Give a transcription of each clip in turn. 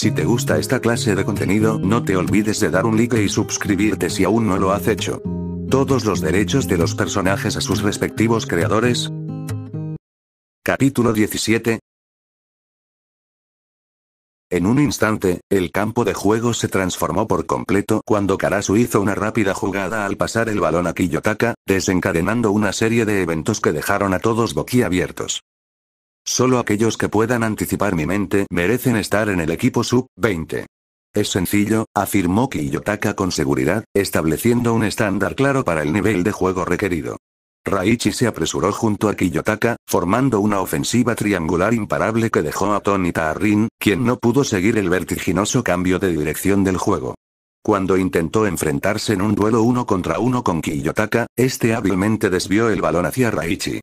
Si te gusta esta clase de contenido, no te olvides de dar un like y suscribirte si aún no lo has hecho. Todos los derechos de los personajes a sus respectivos creadores. Capítulo 17. En un instante, el campo de juego se transformó por completo cuando Karasu hizo una rápida jugada al pasar el balón a Kiyotaka, desencadenando una serie de eventos que dejaron a todos boquiabiertos. Solo aquellos que puedan anticipar mi mente merecen estar en el equipo sub-20. Es sencillo, afirmó Kiyotaka con seguridad, estableciendo un estándar claro para el nivel de juego requerido. Raichi se apresuró junto a Kiyotaka, formando una ofensiva triangular imparable que dejó a Tony Rin, quien no pudo seguir el vertiginoso cambio de dirección del juego. Cuando intentó enfrentarse en un duelo uno contra uno con Kiyotaka, este hábilmente desvió el balón hacia Raichi.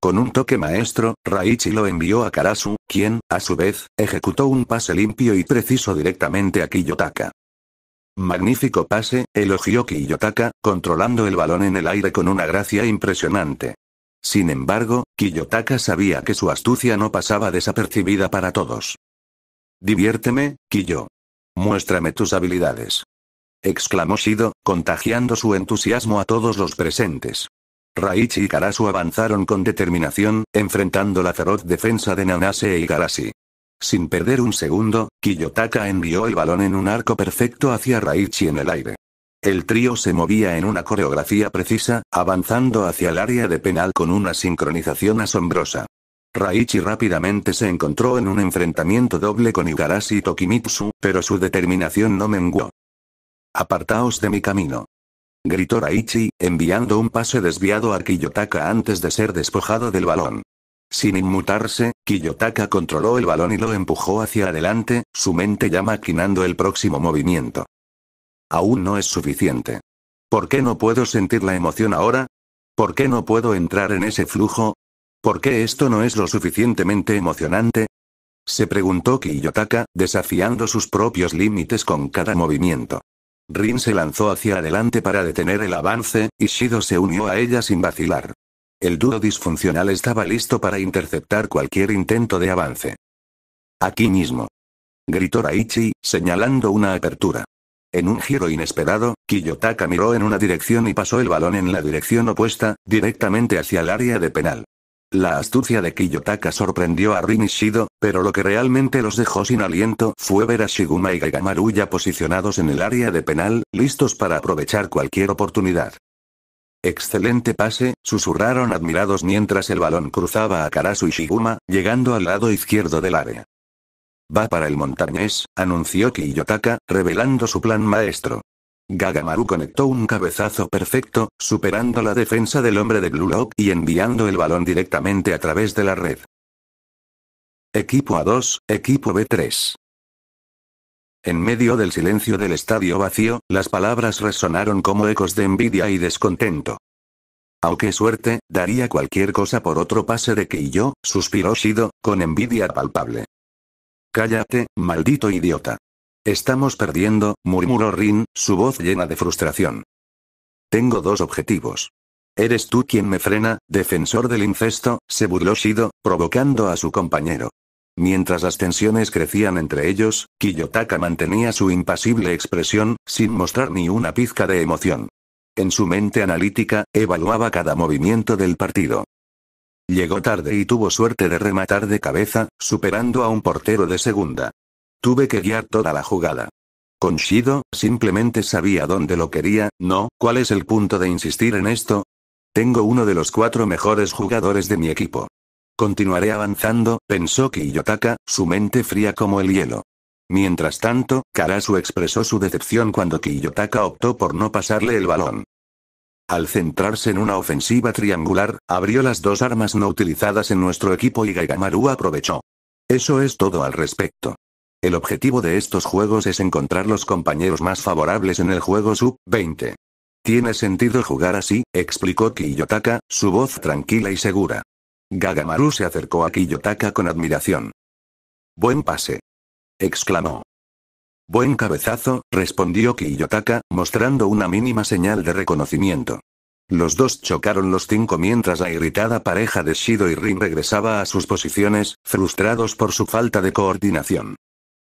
Con un toque maestro, Raichi lo envió a Karasu, quien, a su vez, ejecutó un pase limpio y preciso directamente a Kiyotaka. Magnífico pase, elogió Kiyotaka, controlando el balón en el aire con una gracia impresionante. Sin embargo, Kiyotaka sabía que su astucia no pasaba desapercibida para todos. Diviérteme, Kiyo. Muéstrame tus habilidades. Exclamó Shido, contagiando su entusiasmo a todos los presentes. Raichi y Karasu avanzaron con determinación, enfrentando la feroz defensa de Nanase y Igarashi. Sin perder un segundo, Kiyotaka envió el balón en un arco perfecto hacia Raichi en el aire. El trío se movía en una coreografía precisa, avanzando hacia el área de penal con una sincronización asombrosa. Raichi rápidamente se encontró en un enfrentamiento doble con Igarashi y Tokimitsu, pero su determinación no menguó. Apartaos de mi camino gritó Raichi, enviando un pase desviado a Kiyotaka antes de ser despojado del balón. Sin inmutarse, Kiyotaka controló el balón y lo empujó hacia adelante, su mente ya maquinando el próximo movimiento. Aún no es suficiente. ¿Por qué no puedo sentir la emoción ahora? ¿Por qué no puedo entrar en ese flujo? ¿Por qué esto no es lo suficientemente emocionante? Se preguntó Kiyotaka, desafiando sus propios límites con cada movimiento. Rin se lanzó hacia adelante para detener el avance, y Shido se unió a ella sin vacilar. El duro disfuncional estaba listo para interceptar cualquier intento de avance. Aquí mismo. Gritó Raichi, señalando una apertura. En un giro inesperado, Kiyotaka miró en una dirección y pasó el balón en la dirección opuesta, directamente hacia el área de penal. La astucia de Kiyotaka sorprendió a Rin y pero lo que realmente los dejó sin aliento fue ver a Shiguma y Gagamaru ya posicionados en el área de penal, listos para aprovechar cualquier oportunidad. Excelente pase, susurraron admirados mientras el balón cruzaba a Karasu y Shiguma, llegando al lado izquierdo del área. Va para el montañés, anunció Kiyotaka, revelando su plan maestro. Gagamaru conectó un cabezazo perfecto, superando la defensa del hombre de Blue Lock y enviando el balón directamente a través de la red. Equipo A2, equipo B3. En medio del silencio del estadio vacío, las palabras resonaron como ecos de envidia y descontento. Aunque suerte, daría cualquier cosa por otro pase de que yo, suspiró Shido, con envidia palpable. Cállate, maldito idiota. Estamos perdiendo, murmuró Rin, su voz llena de frustración. Tengo dos objetivos. Eres tú quien me frena, defensor del incesto, se burló Shido, provocando a su compañero. Mientras las tensiones crecían entre ellos, Kiyotaka mantenía su impasible expresión, sin mostrar ni una pizca de emoción. En su mente analítica, evaluaba cada movimiento del partido. Llegó tarde y tuvo suerte de rematar de cabeza, superando a un portero de segunda. Tuve que guiar toda la jugada. Con Shido, simplemente sabía dónde lo quería, ¿no? ¿Cuál es el punto de insistir en esto? Tengo uno de los cuatro mejores jugadores de mi equipo. Continuaré avanzando, pensó Kiyotaka, su mente fría como el hielo. Mientras tanto, Karasu expresó su decepción cuando Kiyotaka optó por no pasarle el balón. Al centrarse en una ofensiva triangular, abrió las dos armas no utilizadas en nuestro equipo y Gaigamaru aprovechó. Eso es todo al respecto. El objetivo de estos juegos es encontrar los compañeros más favorables en el juego sub-20. Tiene sentido jugar así, explicó Kiyotaka, su voz tranquila y segura. Gagamaru se acercó a Kiyotaka con admiración. Buen pase. exclamó. Buen cabezazo, respondió Kiyotaka, mostrando una mínima señal de reconocimiento. Los dos chocaron los cinco mientras la irritada pareja de Shido y Rin regresaba a sus posiciones, frustrados por su falta de coordinación.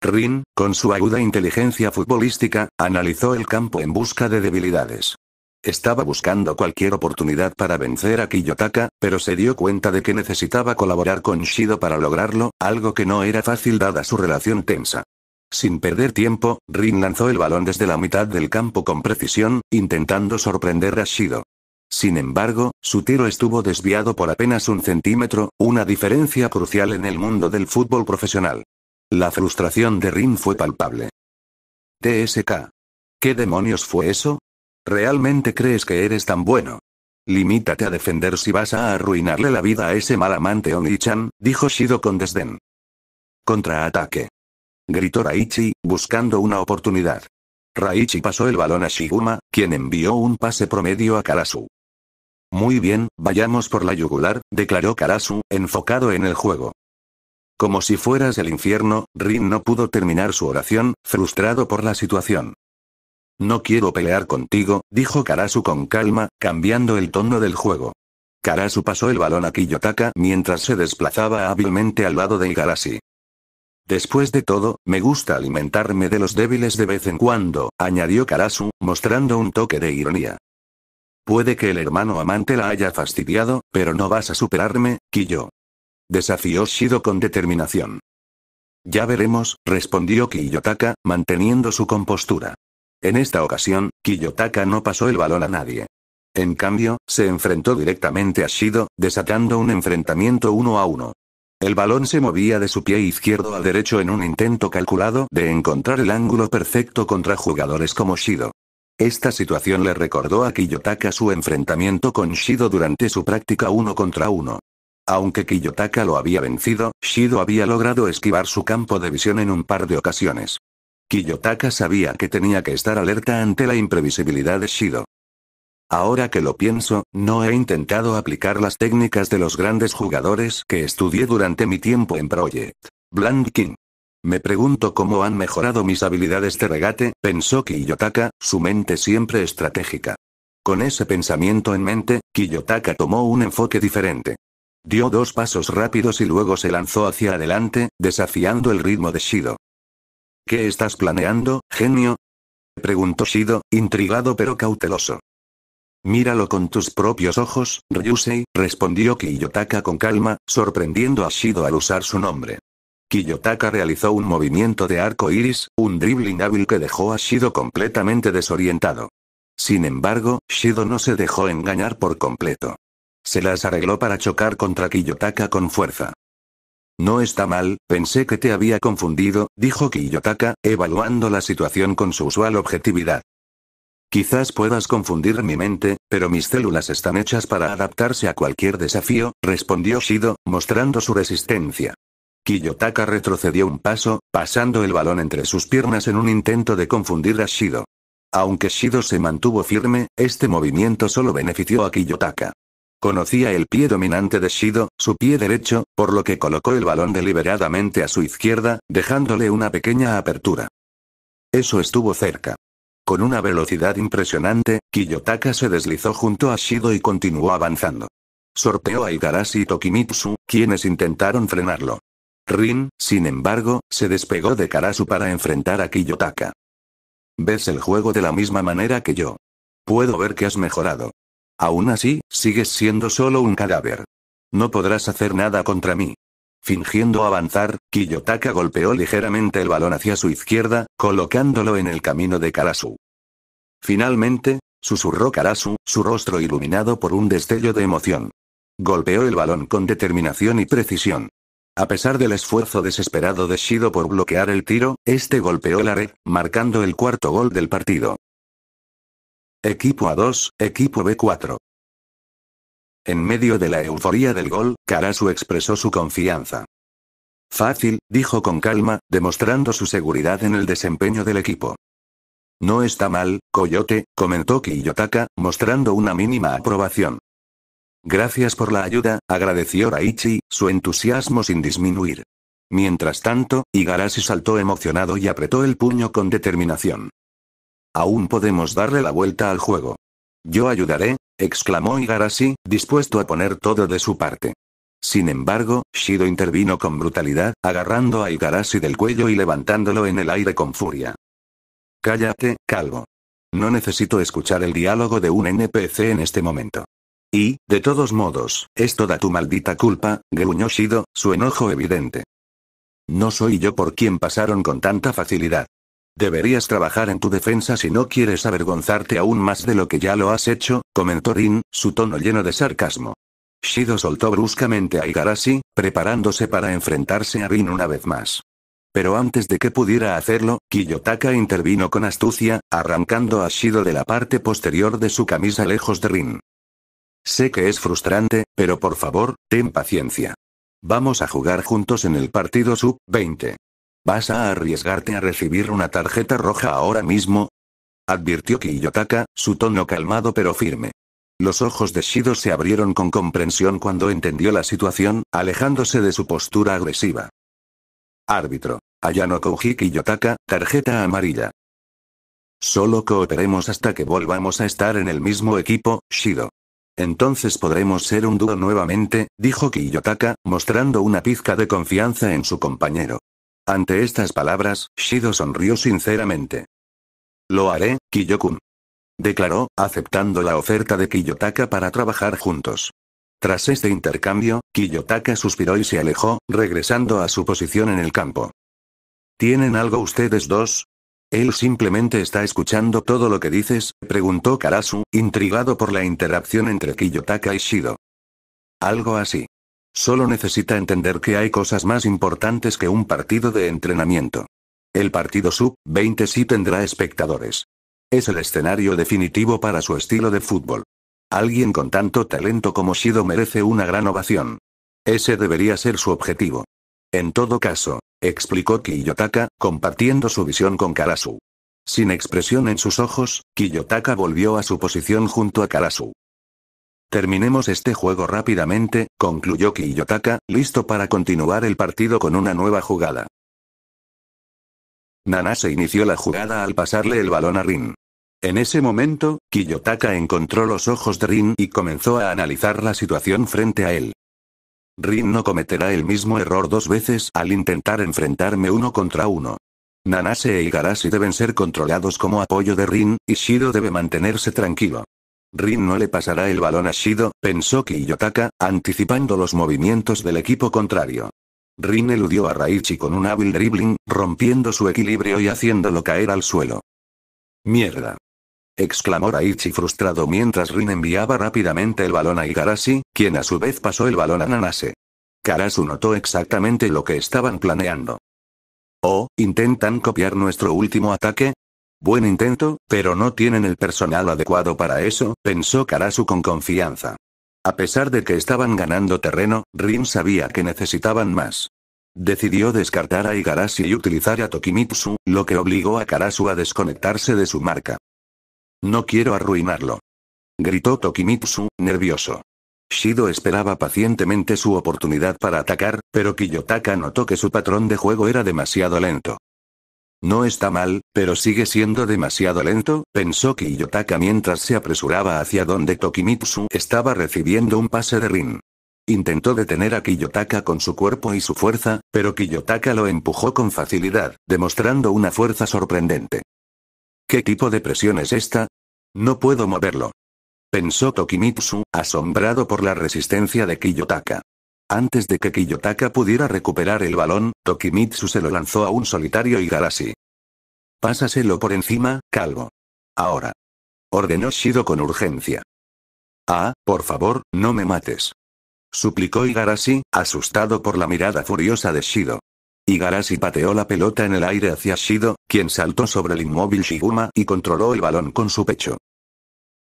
Rin, con su aguda inteligencia futbolística, analizó el campo en busca de debilidades. Estaba buscando cualquier oportunidad para vencer a Kiyotaka, pero se dio cuenta de que necesitaba colaborar con Shido para lograrlo, algo que no era fácil dada su relación tensa. Sin perder tiempo, Rin lanzó el balón desde la mitad del campo con precisión, intentando sorprender a Shido. Sin embargo, su tiro estuvo desviado por apenas un centímetro, una diferencia crucial en el mundo del fútbol profesional. La frustración de Rin fue palpable. TSK. ¿Qué demonios fue eso? ¿Realmente crees que eres tan bueno? Limítate a defender si vas a arruinarle la vida a ese mal amante Oni-chan, dijo Shido con desdén. Contraataque. Gritó Raichi, buscando una oportunidad. Raichi pasó el balón a Shiguma, quien envió un pase promedio a Karasu. Muy bien, vayamos por la yugular, declaró Karasu, enfocado en el juego. Como si fueras el infierno, Rin no pudo terminar su oración, frustrado por la situación. No quiero pelear contigo, dijo Karasu con calma, cambiando el tono del juego. Karasu pasó el balón a Kiyotaka mientras se desplazaba hábilmente al lado de Igarashi. Después de todo, me gusta alimentarme de los débiles de vez en cuando, añadió Karasu, mostrando un toque de ironía. Puede que el hermano amante la haya fastidiado, pero no vas a superarme, Kiyo. Desafió Shido con determinación. Ya veremos, respondió Kiyotaka, manteniendo su compostura. En esta ocasión, Kiyotaka no pasó el balón a nadie. En cambio, se enfrentó directamente a Shido, desatando un enfrentamiento uno a uno. El balón se movía de su pie izquierdo a derecho en un intento calculado de encontrar el ángulo perfecto contra jugadores como Shido. Esta situación le recordó a Kiyotaka su enfrentamiento con Shido durante su práctica uno contra uno. Aunque Kiyotaka lo había vencido, Shido había logrado esquivar su campo de visión en un par de ocasiones. Kiyotaka sabía que tenía que estar alerta ante la imprevisibilidad de Shido. Ahora que lo pienso, no he intentado aplicar las técnicas de los grandes jugadores que estudié durante mi tiempo en Project Bland King. Me pregunto cómo han mejorado mis habilidades de regate, pensó Kiyotaka, su mente siempre estratégica. Con ese pensamiento en mente, Kiyotaka tomó un enfoque diferente. Dio dos pasos rápidos y luego se lanzó hacia adelante, desafiando el ritmo de Shido. ¿Qué estás planeando, genio? preguntó Shido, intrigado pero cauteloso. Míralo con tus propios ojos, Ryusei, respondió Kiyotaka con calma, sorprendiendo a Shido al usar su nombre. Kiyotaka realizó un movimiento de arco iris, un dribbling hábil que dejó a Shido completamente desorientado. Sin embargo, Shido no se dejó engañar por completo. Se las arregló para chocar contra Kiyotaka con fuerza. No está mal, pensé que te había confundido, dijo Kiyotaka, evaluando la situación con su usual objetividad. Quizás puedas confundir mi mente, pero mis células están hechas para adaptarse a cualquier desafío, respondió Shido, mostrando su resistencia. Kiyotaka retrocedió un paso, pasando el balón entre sus piernas en un intento de confundir a Shido. Aunque Shido se mantuvo firme, este movimiento solo benefició a Kiyotaka. Conocía el pie dominante de Shido, su pie derecho, por lo que colocó el balón deliberadamente a su izquierda, dejándole una pequeña apertura. Eso estuvo cerca. Con una velocidad impresionante, Kiyotaka se deslizó junto a Shido y continuó avanzando. Sorteó a Igarashi y Tokimitsu, quienes intentaron frenarlo. Rin, sin embargo, se despegó de Karasu para enfrentar a Kiyotaka. Ves el juego de la misma manera que yo. Puedo ver que has mejorado. Aún así, sigues siendo solo un cadáver. No podrás hacer nada contra mí. Fingiendo avanzar, Kiyotaka golpeó ligeramente el balón hacia su izquierda, colocándolo en el camino de Karasu. Finalmente, susurró Karasu, su rostro iluminado por un destello de emoción. Golpeó el balón con determinación y precisión. A pesar del esfuerzo desesperado de Shido por bloquear el tiro, este golpeó la red, marcando el cuarto gol del partido. Equipo A2, equipo B4. En medio de la euforía del gol, Karasu expresó su confianza. Fácil, dijo con calma, demostrando su seguridad en el desempeño del equipo. No está mal, Coyote, comentó Kiyotaka, mostrando una mínima aprobación. Gracias por la ayuda, agradeció Raichi, su entusiasmo sin disminuir. Mientras tanto, Igarashi saltó emocionado y apretó el puño con determinación. Aún podemos darle la vuelta al juego. Yo ayudaré, exclamó Igarashi, dispuesto a poner todo de su parte. Sin embargo, Shido intervino con brutalidad, agarrando a Igarashi del cuello y levantándolo en el aire con furia. Cállate, calvo. No necesito escuchar el diálogo de un NPC en este momento. Y, de todos modos, esto da tu maldita culpa, gruñó Shido, su enojo evidente. No soy yo por quien pasaron con tanta facilidad. Deberías trabajar en tu defensa si no quieres avergonzarte aún más de lo que ya lo has hecho, comentó Rin, su tono lleno de sarcasmo. Shido soltó bruscamente a Igarashi, preparándose para enfrentarse a Rin una vez más. Pero antes de que pudiera hacerlo, Kiyotaka intervino con astucia, arrancando a Shido de la parte posterior de su camisa lejos de Rin. Sé que es frustrante, pero por favor, ten paciencia. Vamos a jugar juntos en el partido sub-20. ¿Vas a arriesgarte a recibir una tarjeta roja ahora mismo? Advirtió Kiyotaka, su tono calmado pero firme. Los ojos de Shido se abrieron con comprensión cuando entendió la situación, alejándose de su postura agresiva. Árbitro. Ayano Kouji Kiyotaka, tarjeta amarilla. Solo cooperemos hasta que volvamos a estar en el mismo equipo, Shido. Entonces podremos ser un dúo nuevamente, dijo Kiyotaka, mostrando una pizca de confianza en su compañero. Ante estas palabras, Shido sonrió sinceramente. Lo haré, Kiyokun. Declaró, aceptando la oferta de Kiyotaka para trabajar juntos. Tras este intercambio, Kiyotaka suspiró y se alejó, regresando a su posición en el campo. ¿Tienen algo ustedes dos? Él simplemente está escuchando todo lo que dices, preguntó Karasu, intrigado por la interacción entre Kiyotaka y Shido. Algo así. Solo necesita entender que hay cosas más importantes que un partido de entrenamiento. El partido sub-20 sí tendrá espectadores. Es el escenario definitivo para su estilo de fútbol. Alguien con tanto talento como Shido merece una gran ovación. Ese debería ser su objetivo. En todo caso, explicó Kiyotaka, compartiendo su visión con Karasu. Sin expresión en sus ojos, Kiyotaka volvió a su posición junto a Karasu. Terminemos este juego rápidamente, concluyó Kiyotaka, listo para continuar el partido con una nueva jugada. Nanase inició la jugada al pasarle el balón a Rin. En ese momento, Kiyotaka encontró los ojos de Rin y comenzó a analizar la situación frente a él. Rin no cometerá el mismo error dos veces al intentar enfrentarme uno contra uno. Nanase e Igarashi deben ser controlados como apoyo de Rin, y Shiro debe mantenerse tranquilo. Rin no le pasará el balón a Shido, pensó Kiyotaka, anticipando los movimientos del equipo contrario. Rin eludió a Raichi con un hábil dribbling, rompiendo su equilibrio y haciéndolo caer al suelo. ¡Mierda! exclamó Raichi frustrado mientras Rin enviaba rápidamente el balón a Igarashi, quien a su vez pasó el balón a Nanase. Karasu notó exactamente lo que estaban planeando. Oh, ¿intentan copiar nuestro último ataque? Buen intento, pero no tienen el personal adecuado para eso, pensó Karasu con confianza. A pesar de que estaban ganando terreno, Rin sabía que necesitaban más. Decidió descartar a Igarashi y utilizar a Tokimitsu, lo que obligó a Karasu a desconectarse de su marca. No quiero arruinarlo. Gritó Tokimitsu, nervioso. Shido esperaba pacientemente su oportunidad para atacar, pero Kiyotaka notó que su patrón de juego era demasiado lento. No está mal, pero sigue siendo demasiado lento, pensó Kiyotaka mientras se apresuraba hacia donde Tokimitsu estaba recibiendo un pase de Rin. Intentó detener a Kiyotaka con su cuerpo y su fuerza, pero Kiyotaka lo empujó con facilidad, demostrando una fuerza sorprendente. ¿Qué tipo de presión es esta? No puedo moverlo. Pensó Tokimitsu, asombrado por la resistencia de Kiyotaka. Antes de que Kiyotaka pudiera recuperar el balón, Tokimitsu se lo lanzó a un solitario Igarashi. Pásaselo por encima, calvo. Ahora. Ordenó Shido con urgencia. Ah, por favor, no me mates. Suplicó Igarashi, asustado por la mirada furiosa de Shido. Igarashi pateó la pelota en el aire hacia Shido, quien saltó sobre el inmóvil Shiguma y controló el balón con su pecho.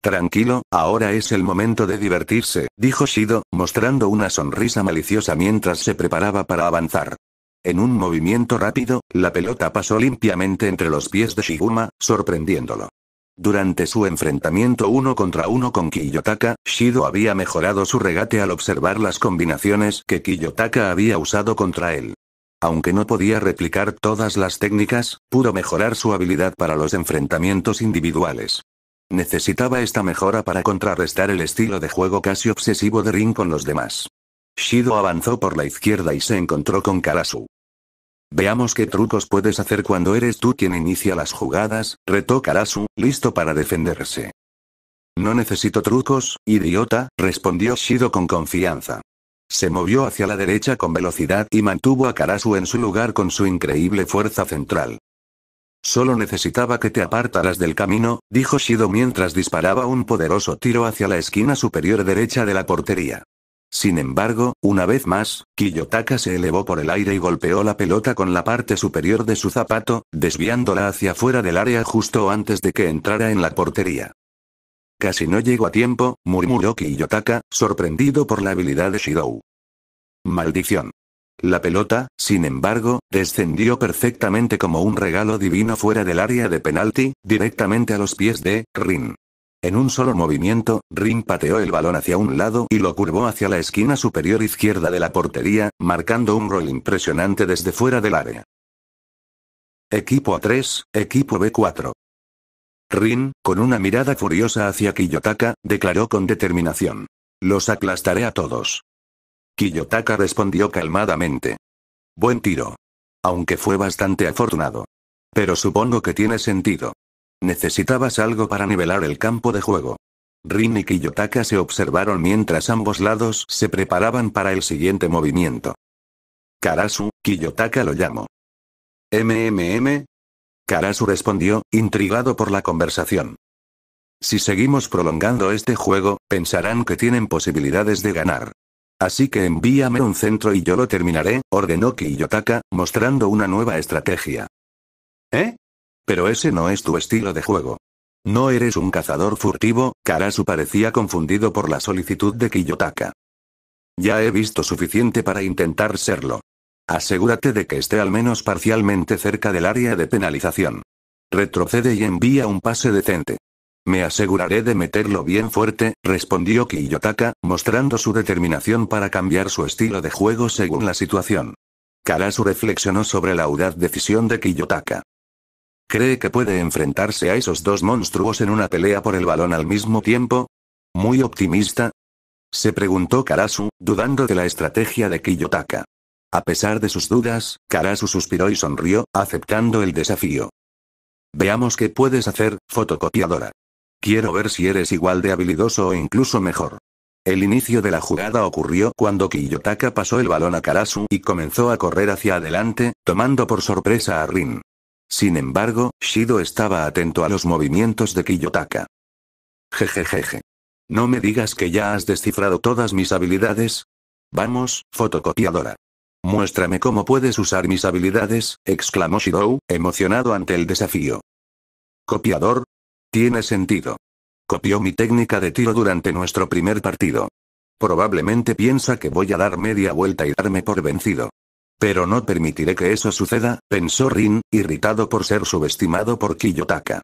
Tranquilo, ahora es el momento de divertirse, dijo Shido, mostrando una sonrisa maliciosa mientras se preparaba para avanzar. En un movimiento rápido, la pelota pasó limpiamente entre los pies de Shiguma, sorprendiéndolo. Durante su enfrentamiento uno contra uno con Kiyotaka, Shido había mejorado su regate al observar las combinaciones que Kiyotaka había usado contra él. Aunque no podía replicar todas las técnicas, pudo mejorar su habilidad para los enfrentamientos individuales. Necesitaba esta mejora para contrarrestar el estilo de juego casi obsesivo de Rin con los demás. Shido avanzó por la izquierda y se encontró con Karasu. Veamos qué trucos puedes hacer cuando eres tú quien inicia las jugadas, retó Karasu, listo para defenderse. No necesito trucos, idiota, respondió Shido con confianza. Se movió hacia la derecha con velocidad y mantuvo a Karasu en su lugar con su increíble fuerza central. Solo necesitaba que te apartaras del camino, dijo Shido mientras disparaba un poderoso tiro hacia la esquina superior derecha de la portería. Sin embargo, una vez más, Kiyotaka se elevó por el aire y golpeó la pelota con la parte superior de su zapato, desviándola hacia fuera del área justo antes de que entrara en la portería. Casi no llegó a tiempo, murmuró Kiyotaka, sorprendido por la habilidad de Shido. Maldición. La pelota, sin embargo, descendió perfectamente como un regalo divino fuera del área de penalti, directamente a los pies de Rin. En un solo movimiento, Rin pateó el balón hacia un lado y lo curvó hacia la esquina superior izquierda de la portería, marcando un gol impresionante desde fuera del área. Equipo A3, equipo B4. Rin, con una mirada furiosa hacia Kiyotaka, declaró con determinación. Los aplastaré a todos. Kiyotaka respondió calmadamente. Buen tiro. Aunque fue bastante afortunado. Pero supongo que tiene sentido. Necesitabas algo para nivelar el campo de juego. Rin y Kiyotaka se observaron mientras ambos lados se preparaban para el siguiente movimiento. Karasu, Kiyotaka lo llamo. MMM. Karasu respondió, intrigado por la conversación. Si seguimos prolongando este juego, pensarán que tienen posibilidades de ganar. Así que envíame un centro y yo lo terminaré, ordenó Kiyotaka, mostrando una nueva estrategia. ¿Eh? Pero ese no es tu estilo de juego. No eres un cazador furtivo, Karasu parecía confundido por la solicitud de Kiyotaka. Ya he visto suficiente para intentar serlo. Asegúrate de que esté al menos parcialmente cerca del área de penalización. Retrocede y envía un pase decente. Me aseguraré de meterlo bien fuerte, respondió Kiyotaka, mostrando su determinación para cambiar su estilo de juego según la situación. Karasu reflexionó sobre la audaz decisión de Kiyotaka. ¿Cree que puede enfrentarse a esos dos monstruos en una pelea por el balón al mismo tiempo? ¿Muy optimista? Se preguntó Karasu, dudando de la estrategia de Kiyotaka. A pesar de sus dudas, Karasu suspiró y sonrió, aceptando el desafío. Veamos qué puedes hacer, fotocopiadora. Quiero ver si eres igual de habilidoso o incluso mejor. El inicio de la jugada ocurrió cuando Kiyotaka pasó el balón a Karasu y comenzó a correr hacia adelante, tomando por sorpresa a Rin. Sin embargo, Shido estaba atento a los movimientos de Kiyotaka. Jejejeje. No me digas que ya has descifrado todas mis habilidades. Vamos, fotocopiadora. Muéstrame cómo puedes usar mis habilidades, exclamó Shido, emocionado ante el desafío. Copiador, tiene sentido. Copió mi técnica de tiro durante nuestro primer partido. Probablemente piensa que voy a dar media vuelta y darme por vencido. Pero no permitiré que eso suceda, pensó Rin, irritado por ser subestimado por Kiyotaka.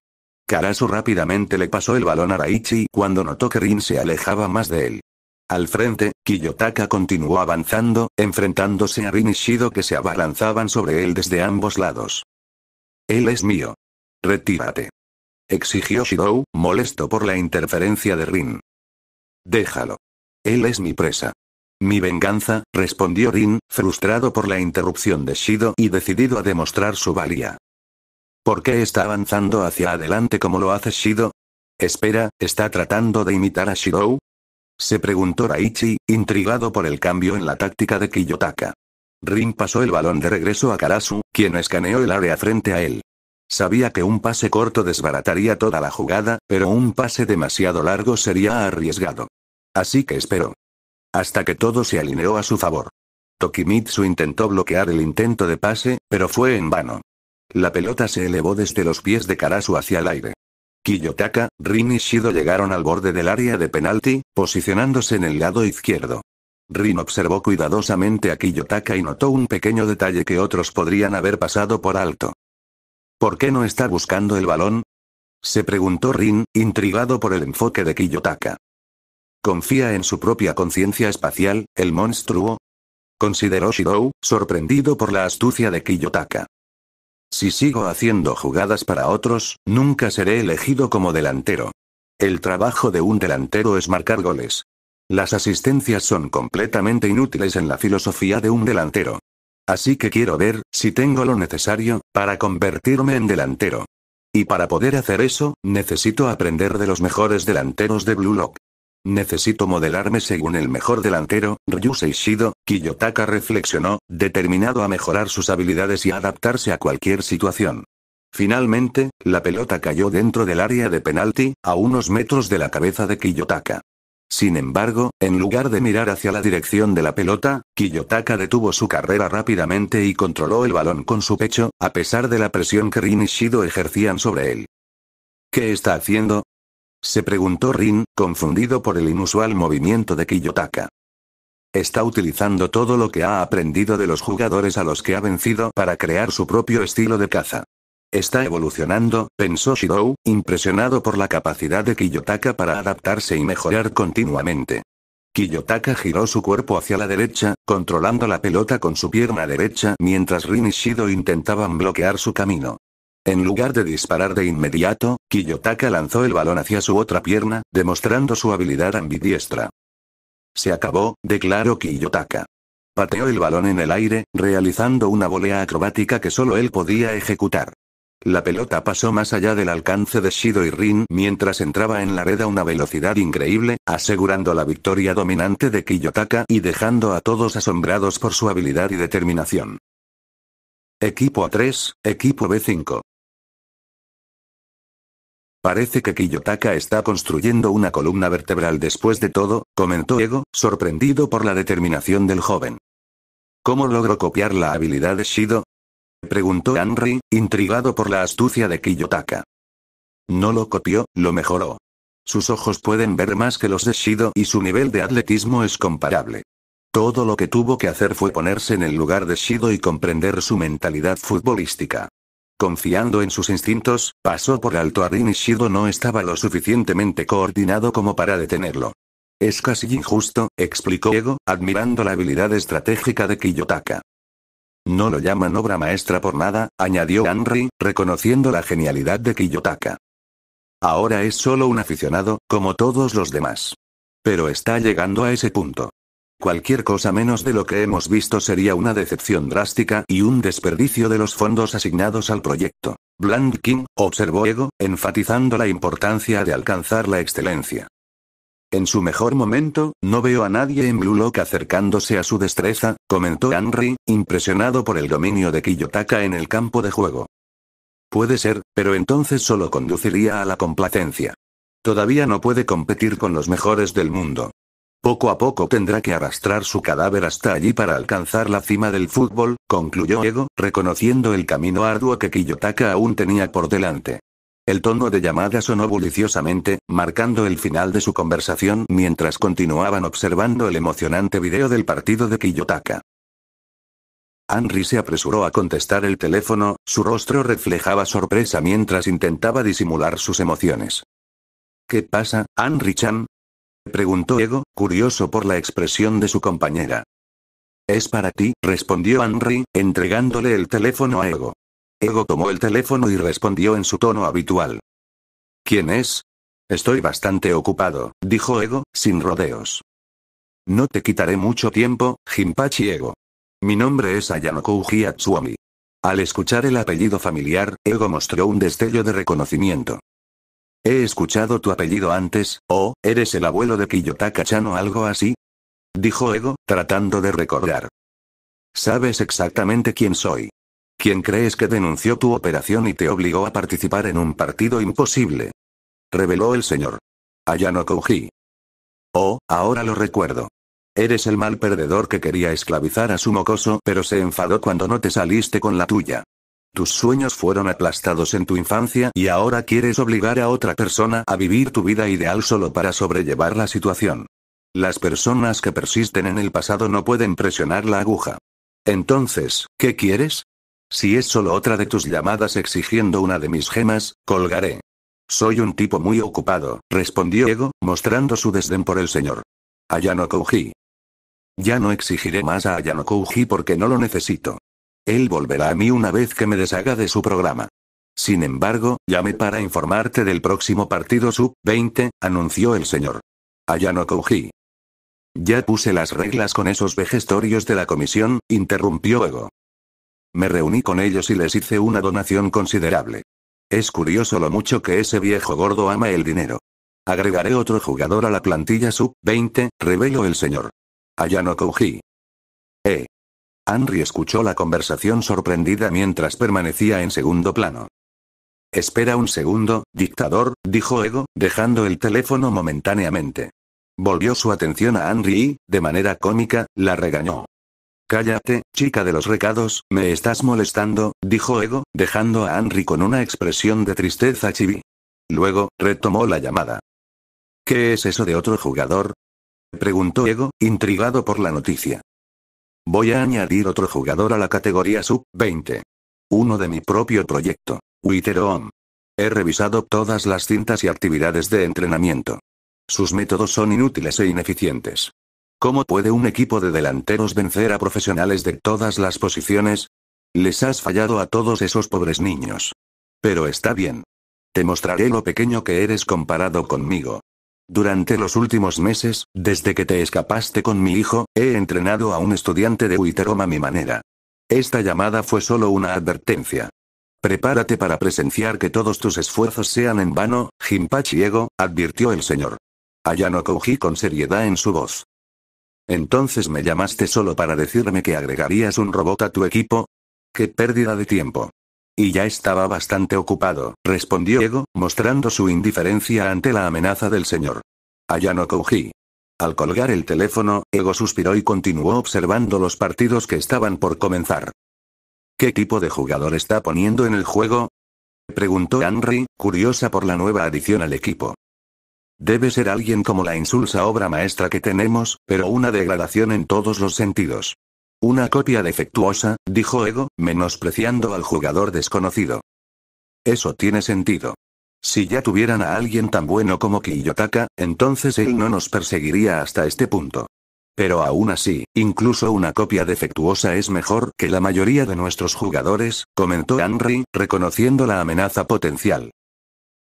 Karasu rápidamente le pasó el balón a Raichi cuando notó que Rin se alejaba más de él. Al frente, Kiyotaka continuó avanzando, enfrentándose a Rin y Shido que se abalanzaban sobre él desde ambos lados. Él es mío. Retírate exigió Shirou, molesto por la interferencia de Rin. Déjalo. Él es mi presa. Mi venganza, respondió Rin, frustrado por la interrupción de Shido y decidido a demostrar su valía. ¿Por qué está avanzando hacia adelante como lo hace Shido? Espera, ¿está tratando de imitar a Shirou? Se preguntó Raichi, intrigado por el cambio en la táctica de Kiyotaka. Rin pasó el balón de regreso a Karasu, quien escaneó el área frente a él. Sabía que un pase corto desbarataría toda la jugada, pero un pase demasiado largo sería arriesgado. Así que esperó. Hasta que todo se alineó a su favor. Tokimitsu intentó bloquear el intento de pase, pero fue en vano. La pelota se elevó desde los pies de Karasu hacia el aire. Kiyotaka, Rin y Shido llegaron al borde del área de penalti, posicionándose en el lado izquierdo. Rin observó cuidadosamente a Kiyotaka y notó un pequeño detalle que otros podrían haber pasado por alto. ¿Por qué no está buscando el balón? Se preguntó Rin, intrigado por el enfoque de Kiyotaka. ¿Confía en su propia conciencia espacial, el monstruo? Consideró Shirou, sorprendido por la astucia de Kiyotaka. Si sigo haciendo jugadas para otros, nunca seré elegido como delantero. El trabajo de un delantero es marcar goles. Las asistencias son completamente inútiles en la filosofía de un delantero. Así que quiero ver, si tengo lo necesario, para convertirme en delantero. Y para poder hacer eso, necesito aprender de los mejores delanteros de Blue Lock. Necesito modelarme según el mejor delantero, Ryusei Shido, Kiyotaka reflexionó, determinado a mejorar sus habilidades y adaptarse a cualquier situación. Finalmente, la pelota cayó dentro del área de penalti, a unos metros de la cabeza de Kiyotaka. Sin embargo, en lugar de mirar hacia la dirección de la pelota, Kiyotaka detuvo su carrera rápidamente y controló el balón con su pecho, a pesar de la presión que Rin y Shido ejercían sobre él. ¿Qué está haciendo? Se preguntó Rin, confundido por el inusual movimiento de Kiyotaka. Está utilizando todo lo que ha aprendido de los jugadores a los que ha vencido para crear su propio estilo de caza. Está evolucionando, pensó Shido, impresionado por la capacidad de Kiyotaka para adaptarse y mejorar continuamente. Kiyotaka giró su cuerpo hacia la derecha, controlando la pelota con su pierna derecha mientras Rin y Shido intentaban bloquear su camino. En lugar de disparar de inmediato, Kiyotaka lanzó el balón hacia su otra pierna, demostrando su habilidad ambidiestra. Se acabó, declaró Kiyotaka. Pateó el balón en el aire, realizando una volea acrobática que solo él podía ejecutar. La pelota pasó más allá del alcance de Shido y Rin mientras entraba en la red a una velocidad increíble, asegurando la victoria dominante de Kiyotaka y dejando a todos asombrados por su habilidad y determinación. Equipo A3, equipo B5. Parece que Kiyotaka está construyendo una columna vertebral después de todo, comentó Ego, sorprendido por la determinación del joven. ¿Cómo logró copiar la habilidad de Shido? preguntó Henry, intrigado por la astucia de Kiyotaka. No lo copió, lo mejoró. Sus ojos pueden ver más que los de Shido y su nivel de atletismo es comparable. Todo lo que tuvo que hacer fue ponerse en el lugar de Shido y comprender su mentalidad futbolística. Confiando en sus instintos, pasó por alto a Rin y Shido no estaba lo suficientemente coordinado como para detenerlo. Es casi injusto, explicó Ego, admirando la habilidad estratégica de Kiyotaka. No lo llaman obra maestra por nada, añadió Henry, reconociendo la genialidad de Kiyotaka. Ahora es solo un aficionado, como todos los demás. Pero está llegando a ese punto. Cualquier cosa menos de lo que hemos visto sería una decepción drástica y un desperdicio de los fondos asignados al proyecto. Bland King observó Ego, enfatizando la importancia de alcanzar la excelencia. En su mejor momento, no veo a nadie en Blue Lock acercándose a su destreza, comentó Henry, impresionado por el dominio de Kiyotaka en el campo de juego. Puede ser, pero entonces solo conduciría a la complacencia. Todavía no puede competir con los mejores del mundo. Poco a poco tendrá que arrastrar su cadáver hasta allí para alcanzar la cima del fútbol, concluyó Ego, reconociendo el camino arduo que Kiyotaka aún tenía por delante. El tono de llamada sonó bulliciosamente, marcando el final de su conversación mientras continuaban observando el emocionante video del partido de Kiyotaka. Henry se apresuró a contestar el teléfono, su rostro reflejaba sorpresa mientras intentaba disimular sus emociones. ¿Qué pasa, Henry-chan? preguntó Ego, curioso por la expresión de su compañera. Es para ti, respondió Henry, entregándole el teléfono a Ego. Ego tomó el teléfono y respondió en su tono habitual. ¿Quién es? Estoy bastante ocupado, dijo Ego, sin rodeos. No te quitaré mucho tiempo, Jinpachi Ego. Mi nombre es Ayanoko Hiatsuomi. Al escuchar el apellido familiar, Ego mostró un destello de reconocimiento. He escuchado tu apellido antes, o, ¿eres el abuelo de Kiyotaka Chan o algo así? Dijo Ego, tratando de recordar. Sabes exactamente quién soy. ¿Quién crees que denunció tu operación y te obligó a participar en un partido imposible? Reveló el señor. Ayano Kouji. Oh, ahora lo recuerdo. Eres el mal perdedor que quería esclavizar a su mocoso, pero se enfadó cuando no te saliste con la tuya. Tus sueños fueron aplastados en tu infancia y ahora quieres obligar a otra persona a vivir tu vida ideal solo para sobrellevar la situación. Las personas que persisten en el pasado no pueden presionar la aguja. Entonces, ¿qué quieres? Si es solo otra de tus llamadas exigiendo una de mis gemas, colgaré. Soy un tipo muy ocupado, respondió Ego, mostrando su desdén por el señor. Ayano Kouji. Ya no exigiré más a Ayano Kouji porque no lo necesito. Él volverá a mí una vez que me deshaga de su programa. Sin embargo, llamé para informarte del próximo partido sub-20, anunció el señor. Ayano Kouji. Ya puse las reglas con esos vejestorios de la comisión, interrumpió Ego. Me reuní con ellos y les hice una donación considerable. Es curioso lo mucho que ese viejo gordo ama el dinero. Agregaré otro jugador a la plantilla sub-20, reveló el señor. Ayano Kouji. Eh. Henry escuchó la conversación sorprendida mientras permanecía en segundo plano. Espera un segundo, dictador, dijo Ego, dejando el teléfono momentáneamente. Volvió su atención a Henry y, de manera cómica, la regañó. Cállate, chica de los recados, me estás molestando, dijo Ego, dejando a Henry con una expresión de tristeza chibi. Luego, retomó la llamada. ¿Qué es eso de otro jugador? preguntó Ego, intrigado por la noticia. Voy a añadir otro jugador a la categoría sub-20. Uno de mi propio proyecto, Witterom. He revisado todas las cintas y actividades de entrenamiento. Sus métodos son inútiles e ineficientes. ¿Cómo puede un equipo de delanteros vencer a profesionales de todas las posiciones? Les has fallado a todos esos pobres niños. Pero está bien. Te mostraré lo pequeño que eres comparado conmigo. Durante los últimos meses, desde que te escapaste con mi hijo, he entrenado a un estudiante de Uiteroma a mi manera. Esta llamada fue solo una advertencia. Prepárate para presenciar que todos tus esfuerzos sean en vano, Jimpachiego, advirtió el señor. no cogí con seriedad en su voz. Entonces me llamaste solo para decirme que agregarías un robot a tu equipo. ¡Qué pérdida de tiempo! Y ya estaba bastante ocupado, respondió Ego, mostrando su indiferencia ante la amenaza del señor. Allá no cogí. Al colgar el teléfono, Ego suspiró y continuó observando los partidos que estaban por comenzar. ¿Qué tipo de jugador está poniendo en el juego? preguntó Henry, curiosa por la nueva adición al equipo. Debe ser alguien como la insulsa obra maestra que tenemos, pero una degradación en todos los sentidos. Una copia defectuosa, dijo Ego, menospreciando al jugador desconocido. Eso tiene sentido. Si ya tuvieran a alguien tan bueno como Kiyotaka, entonces él no nos perseguiría hasta este punto. Pero aún así, incluso una copia defectuosa es mejor que la mayoría de nuestros jugadores, comentó Henry, reconociendo la amenaza potencial.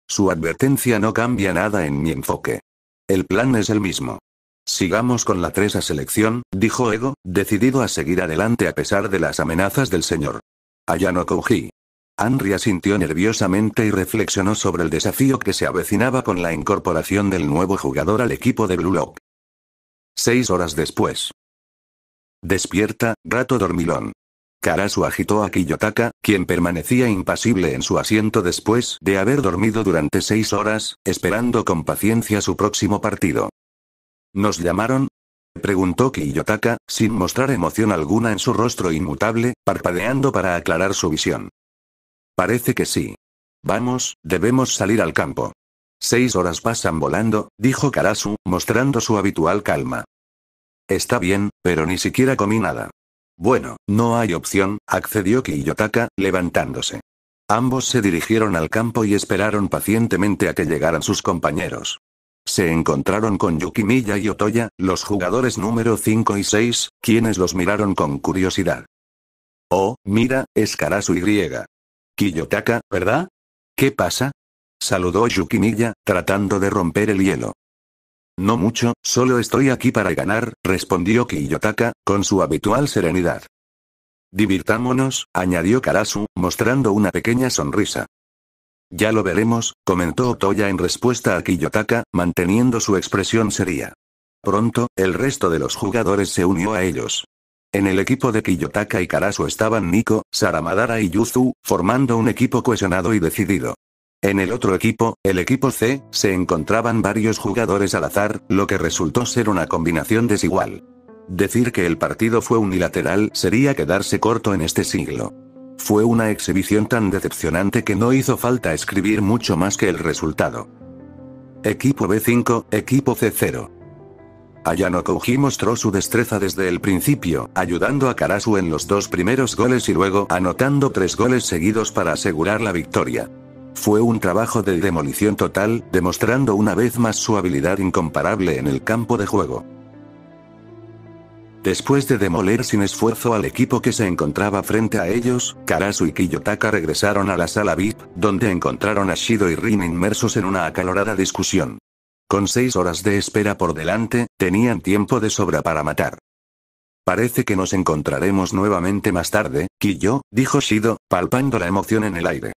Su advertencia no cambia nada en mi enfoque. El plan es el mismo. Sigamos con la tresa selección, dijo Ego, decidido a seguir adelante a pesar de las amenazas del señor. Allá no cogí. Anria sintió nerviosamente y reflexionó sobre el desafío que se avecinaba con la incorporación del nuevo jugador al equipo de Blue Lock. Seis horas después. Despierta, rato dormilón. Karasu agitó a Kiyotaka, quien permanecía impasible en su asiento después de haber dormido durante seis horas, esperando con paciencia su próximo partido. ¿Nos llamaron? Preguntó Kiyotaka, sin mostrar emoción alguna en su rostro inmutable, parpadeando para aclarar su visión. Parece que sí. Vamos, debemos salir al campo. Seis horas pasan volando, dijo Karasu, mostrando su habitual calma. Está bien, pero ni siquiera comí nada. Bueno, no hay opción, accedió Kiyotaka, levantándose. Ambos se dirigieron al campo y esperaron pacientemente a que llegaran sus compañeros. Se encontraron con Yukimiya y Otoya, los jugadores número 5 y 6, quienes los miraron con curiosidad. Oh, mira, es Karasu Y. Kiyotaka, ¿verdad? ¿Qué pasa? Saludó Yukimiya, tratando de romper el hielo. No mucho, solo estoy aquí para ganar, respondió Kiyotaka, con su habitual serenidad. Divirtámonos, añadió Karasu, mostrando una pequeña sonrisa. Ya lo veremos, comentó Otoya en respuesta a Kiyotaka, manteniendo su expresión seria. Pronto, el resto de los jugadores se unió a ellos. En el equipo de Kiyotaka y Karasu estaban Nico, Saramadara y Yuzu, formando un equipo cohesionado y decidido. En el otro equipo, el equipo C, se encontraban varios jugadores al azar, lo que resultó ser una combinación desigual. Decir que el partido fue unilateral sería quedarse corto en este siglo. Fue una exhibición tan decepcionante que no hizo falta escribir mucho más que el resultado. Equipo B5, equipo C0. Ayano Kouji mostró su destreza desde el principio, ayudando a Karasu en los dos primeros goles y luego anotando tres goles seguidos para asegurar la victoria. Fue un trabajo de demolición total, demostrando una vez más su habilidad incomparable en el campo de juego. Después de demoler sin esfuerzo al equipo que se encontraba frente a ellos, Karasu y Kiyotaka regresaron a la sala VIP, donde encontraron a Shido y Rin inmersos en una acalorada discusión. Con seis horas de espera por delante, tenían tiempo de sobra para matar. Parece que nos encontraremos nuevamente más tarde, Kiyo, dijo Shido, palpando la emoción en el aire.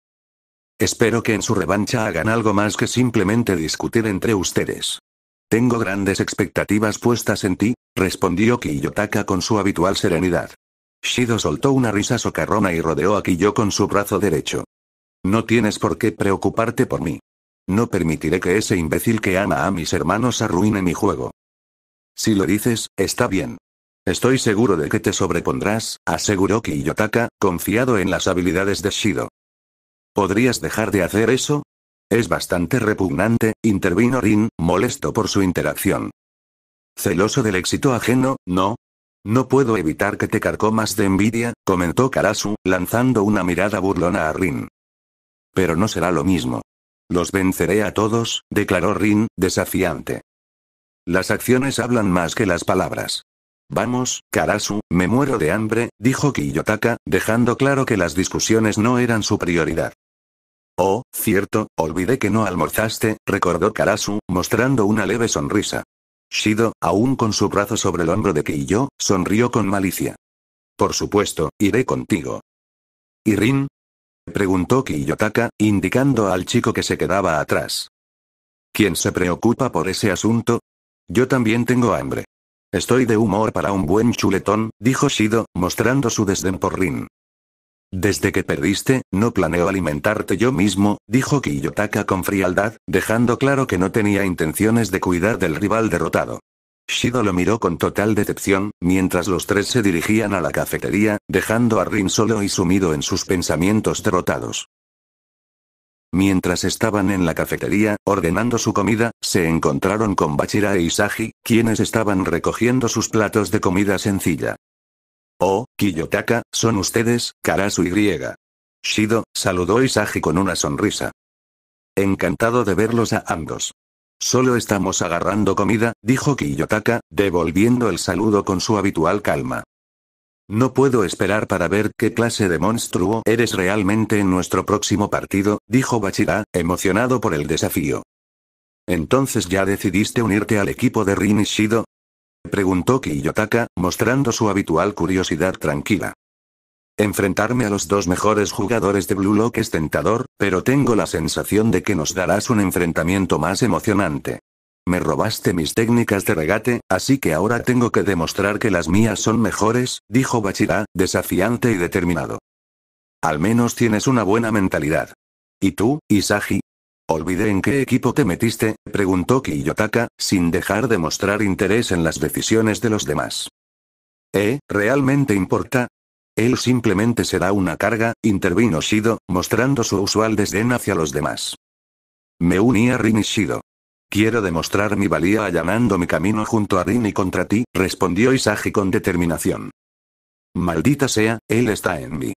Espero que en su revancha hagan algo más que simplemente discutir entre ustedes. Tengo grandes expectativas puestas en ti, respondió Kiyotaka con su habitual serenidad. Shido soltó una risa socarrona y rodeó a Kiyo con su brazo derecho. No tienes por qué preocuparte por mí. No permitiré que ese imbécil que ama a mis hermanos arruine mi juego. Si lo dices, está bien. Estoy seguro de que te sobrepondrás, aseguró Kiyotaka, confiado en las habilidades de Shido. ¿Podrías dejar de hacer eso? Es bastante repugnante, intervino Rin, molesto por su interacción. Celoso del éxito ajeno, ¿no? No puedo evitar que te más de envidia, comentó Karasu, lanzando una mirada burlona a Rin. Pero no será lo mismo. Los venceré a todos, declaró Rin, desafiante. Las acciones hablan más que las palabras. Vamos, Karasu, me muero de hambre, dijo Kiyotaka, dejando claro que las discusiones no eran su prioridad. Oh, cierto, olvidé que no almorzaste, recordó Karasu, mostrando una leve sonrisa. Shido, aún con su brazo sobre el hombro de Kiyo, sonrió con malicia. Por supuesto, iré contigo. ¿Y Rin? Preguntó Kiyotaka, indicando al chico que se quedaba atrás. ¿Quién se preocupa por ese asunto? Yo también tengo hambre. Estoy de humor para un buen chuletón, dijo Shido, mostrando su desdén por Rin. Desde que perdiste, no planeo alimentarte yo mismo, dijo Kiyotaka con frialdad, dejando claro que no tenía intenciones de cuidar del rival derrotado. Shido lo miró con total decepción, mientras los tres se dirigían a la cafetería, dejando a Rin solo y sumido en sus pensamientos derrotados. Mientras estaban en la cafetería, ordenando su comida, se encontraron con Bachira e Isagi, quienes estaban recogiendo sus platos de comida sencilla. Oh, Kiyotaka, son ustedes, Karasu y. Shido, saludó Isagi con una sonrisa. Encantado de verlos a ambos. Solo estamos agarrando comida, dijo Kiyotaka, devolviendo el saludo con su habitual calma. No puedo esperar para ver qué clase de monstruo eres realmente en nuestro próximo partido, dijo Bachira, emocionado por el desafío. Entonces ya decidiste unirte al equipo de Rin y Shido, Preguntó Kiyotaka, mostrando su habitual curiosidad tranquila. Enfrentarme a los dos mejores jugadores de Blue Lock es tentador, pero tengo la sensación de que nos darás un enfrentamiento más emocionante. Me robaste mis técnicas de regate, así que ahora tengo que demostrar que las mías son mejores, dijo Bachira, desafiante y determinado. Al menos tienes una buena mentalidad. ¿Y tú, Isagi? Olvidé en qué equipo te metiste, preguntó Kiyotaka, sin dejar de mostrar interés en las decisiones de los demás. ¿Eh, realmente importa? Él simplemente será una carga, intervino Shido, mostrando su usual desdén hacia los demás. Me uní a Rin y Shido. Quiero demostrar mi valía allanando mi camino junto a Rin y contra ti, respondió Isagi con determinación. Maldita sea, él está en mí.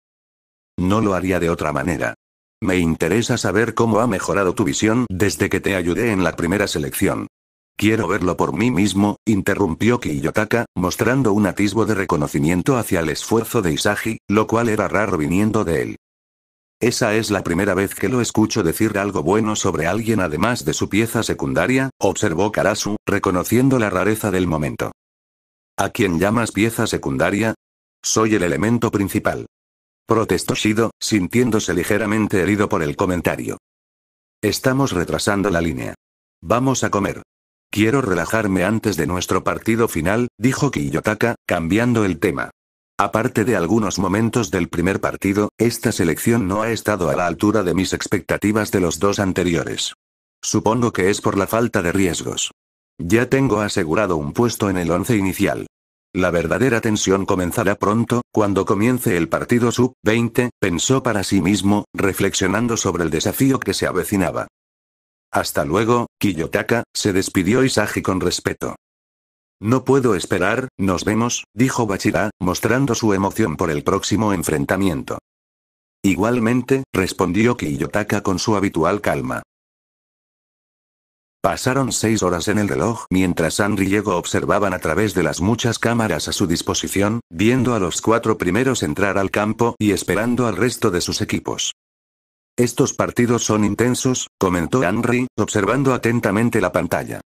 No lo haría de otra manera. Me interesa saber cómo ha mejorado tu visión desde que te ayudé en la primera selección. Quiero verlo por mí mismo, interrumpió Kiyotaka, mostrando un atisbo de reconocimiento hacia el esfuerzo de Isagi, lo cual era raro viniendo de él. Esa es la primera vez que lo escucho decir algo bueno sobre alguien además de su pieza secundaria, observó Karasu, reconociendo la rareza del momento. ¿A quién llamas pieza secundaria? Soy el elemento principal. Protestó Shido, sintiéndose ligeramente herido por el comentario. Estamos retrasando la línea. Vamos a comer. Quiero relajarme antes de nuestro partido final, dijo Kiyotaka, cambiando el tema. Aparte de algunos momentos del primer partido, esta selección no ha estado a la altura de mis expectativas de los dos anteriores. Supongo que es por la falta de riesgos. Ya tengo asegurado un puesto en el once inicial. La verdadera tensión comenzará pronto, cuando comience el partido sub-20, pensó para sí mismo, reflexionando sobre el desafío que se avecinaba. Hasta luego, Kiyotaka, se despidió Isagi con respeto. No puedo esperar, nos vemos, dijo Bachira, mostrando su emoción por el próximo enfrentamiento. Igualmente, respondió Kiyotaka con su habitual calma. Pasaron seis horas en el reloj mientras Henry y Diego observaban a través de las muchas cámaras a su disposición, viendo a los cuatro primeros entrar al campo y esperando al resto de sus equipos. Estos partidos son intensos, comentó Henry, observando atentamente la pantalla.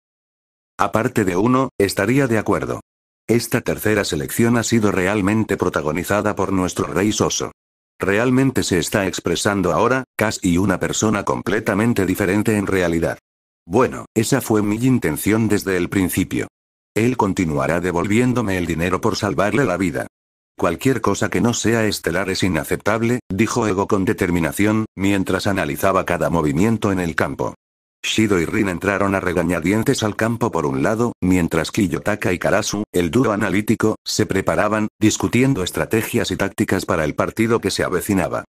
Aparte de uno, estaría de acuerdo. Esta tercera selección ha sido realmente protagonizada por nuestro rey Soso. Realmente se está expresando ahora, casi una persona completamente diferente en realidad. Bueno, esa fue mi intención desde el principio. Él continuará devolviéndome el dinero por salvarle la vida. Cualquier cosa que no sea estelar es inaceptable, dijo Ego con determinación, mientras analizaba cada movimiento en el campo. Shido y Rin entraron a regañadientes al campo por un lado, mientras Kiyotaka y Karasu, el duro analítico, se preparaban, discutiendo estrategias y tácticas para el partido que se avecinaba.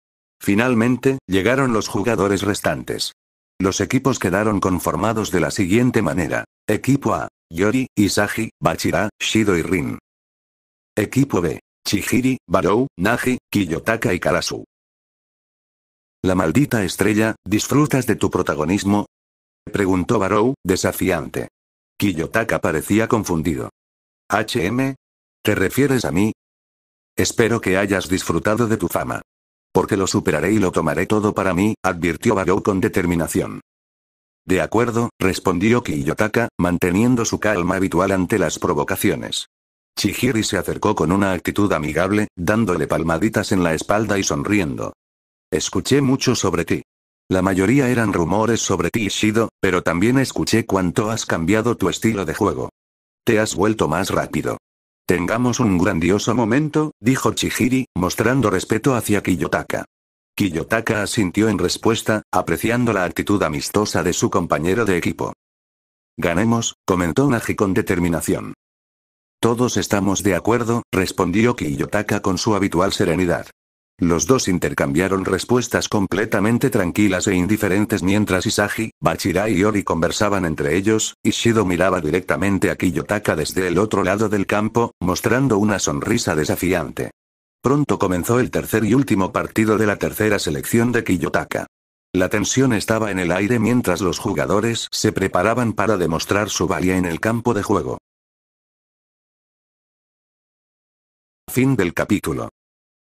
Finalmente, llegaron los jugadores restantes. Los equipos quedaron conformados de la siguiente manera. Equipo A, Yori, Isagi, Bachira, Shido y Rin. Equipo B, Chihiri, Barou, Nagi, Kiyotaka y Karasu. La maldita estrella, ¿disfrutas de tu protagonismo? Preguntó Barou, desafiante. Kiyotaka parecía confundido. ¿HM? ¿Te refieres a mí? Espero que hayas disfrutado de tu fama. Porque lo superaré y lo tomaré todo para mí, advirtió Barou con determinación. De acuerdo, respondió Kiyotaka, manteniendo su calma habitual ante las provocaciones. Chihiri se acercó con una actitud amigable, dándole palmaditas en la espalda y sonriendo. Escuché mucho sobre ti. La mayoría eran rumores sobre ti, Shido, pero también escuché cuánto has cambiado tu estilo de juego. Te has vuelto más rápido. Tengamos un grandioso momento, dijo Chihiri, mostrando respeto hacia Kiyotaka. Kiyotaka asintió en respuesta, apreciando la actitud amistosa de su compañero de equipo. Ganemos, comentó Naji con determinación. Todos estamos de acuerdo, respondió Kiyotaka con su habitual serenidad. Los dos intercambiaron respuestas completamente tranquilas e indiferentes mientras Isagi, Bachira y Ori conversaban entre ellos, y Shido miraba directamente a Kiyotaka desde el otro lado del campo, mostrando una sonrisa desafiante. Pronto comenzó el tercer y último partido de la tercera selección de Kiyotaka. La tensión estaba en el aire mientras los jugadores se preparaban para demostrar su valía en el campo de juego. Fin del capítulo.